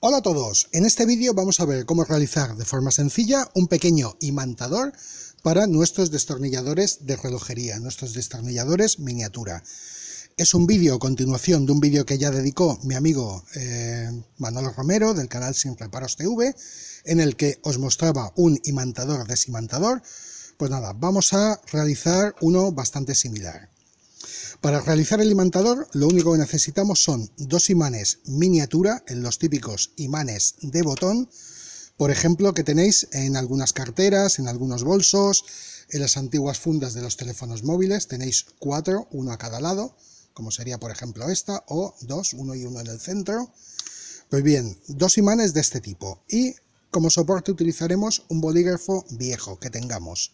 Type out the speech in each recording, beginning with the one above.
Hola a todos, en este vídeo vamos a ver cómo realizar de forma sencilla un pequeño imantador para nuestros destornilladores de relojería, nuestros destornilladores miniatura. Es un vídeo continuación de un vídeo que ya dedicó mi amigo eh, Manolo Romero del canal Sin Reparos TV, en el que os mostraba un imantador desimantador. Pues nada, vamos a realizar uno bastante similar. Para realizar el imantador lo único que necesitamos son dos imanes miniatura en los típicos imanes de botón, por ejemplo que tenéis en algunas carteras, en algunos bolsos, en las antiguas fundas de los teléfonos móviles, tenéis cuatro, uno a cada lado, como sería por ejemplo esta, o dos, uno y uno en el centro. Pues bien, dos imanes de este tipo y como soporte utilizaremos un bolígrafo viejo que tengamos.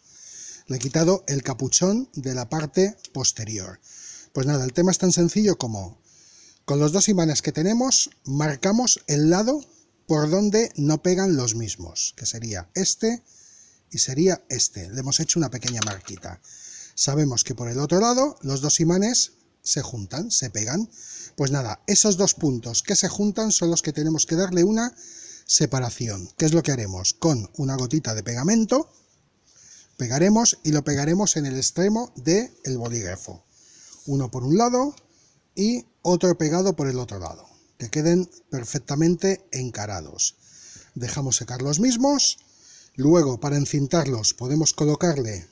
Le he quitado el capuchón de la parte posterior. Pues nada, el tema es tan sencillo como con los dos imanes que tenemos marcamos el lado por donde no pegan los mismos, que sería este y sería este. Le hemos hecho una pequeña marquita. Sabemos que por el otro lado los dos imanes se juntan, se pegan. Pues nada, esos dos puntos que se juntan son los que tenemos que darle una separación. ¿Qué es lo que haremos? Con una gotita de pegamento pegaremos y lo pegaremos en el extremo del el bolígrafo. Uno por un lado y otro pegado por el otro lado, que queden perfectamente encarados. Dejamos secar los mismos, luego para encintarlos podemos colocarle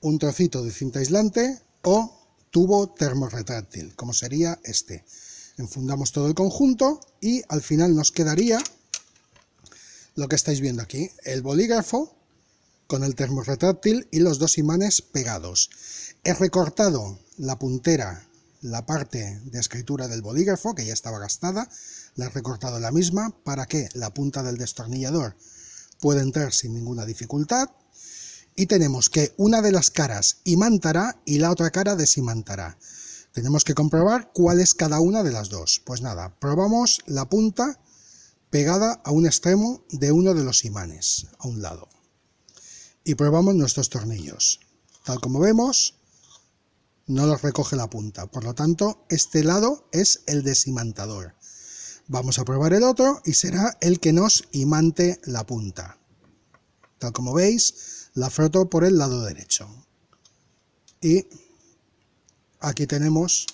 un trocito de cinta aislante o tubo termorretráctil, como sería este. Enfundamos todo el conjunto y al final nos quedaría lo que estáis viendo aquí, el bolígrafo con el termorretráctil y los dos imanes pegados. He recortado la puntera, la parte de escritura del bolígrafo, que ya estaba gastada, la he recortado la misma para que la punta del destornillador pueda entrar sin ninguna dificultad. Y tenemos que una de las caras imantará y la otra cara desimantará. Tenemos que comprobar cuál es cada una de las dos. Pues nada, probamos la punta pegada a un extremo de uno de los imanes, a un lado y probamos nuestros tornillos. Tal como vemos, no los recoge la punta, por lo tanto, este lado es el desimantador. Vamos a probar el otro y será el que nos imante la punta. Tal como veis, la froto por el lado derecho. Y aquí tenemos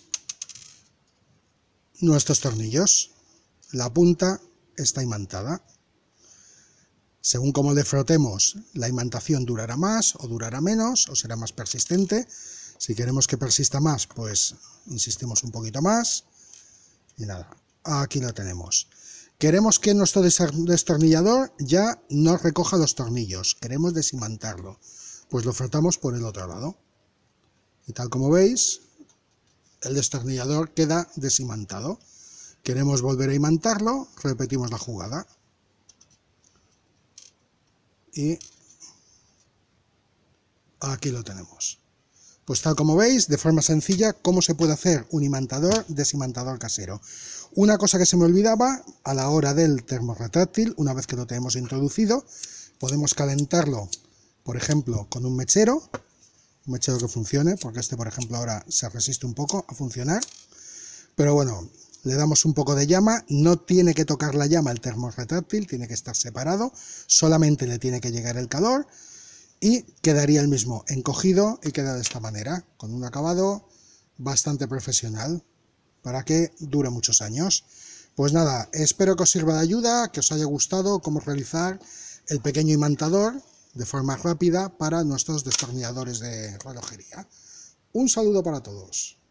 nuestros tornillos. La punta está imantada. Según cómo le frotemos, la imantación durará más o durará menos o será más persistente. Si queremos que persista más, pues insistimos un poquito más. Y nada, aquí lo tenemos. Queremos que nuestro destornillador ya no recoja los tornillos. Queremos desimantarlo. Pues lo frotamos por el otro lado. Y tal como veis, el destornillador queda desimantado. Queremos volver a imantarlo, repetimos la jugada y aquí lo tenemos. Pues tal como veis, de forma sencilla, cómo se puede hacer un imantador, desimantador casero. Una cosa que se me olvidaba, a la hora del termorretráctil, una vez que lo tenemos introducido, podemos calentarlo, por ejemplo, con un mechero, un mechero que funcione, porque este, por ejemplo, ahora se resiste un poco a funcionar. Pero bueno, le damos un poco de llama, no tiene que tocar la llama el termorretráctil, tiene que estar separado, solamente le tiene que llegar el calor y quedaría el mismo encogido y queda de esta manera, con un acabado bastante profesional para que dure muchos años. Pues nada, espero que os sirva de ayuda, que os haya gustado cómo realizar el pequeño imantador de forma rápida para nuestros destornilladores de relojería. Un saludo para todos.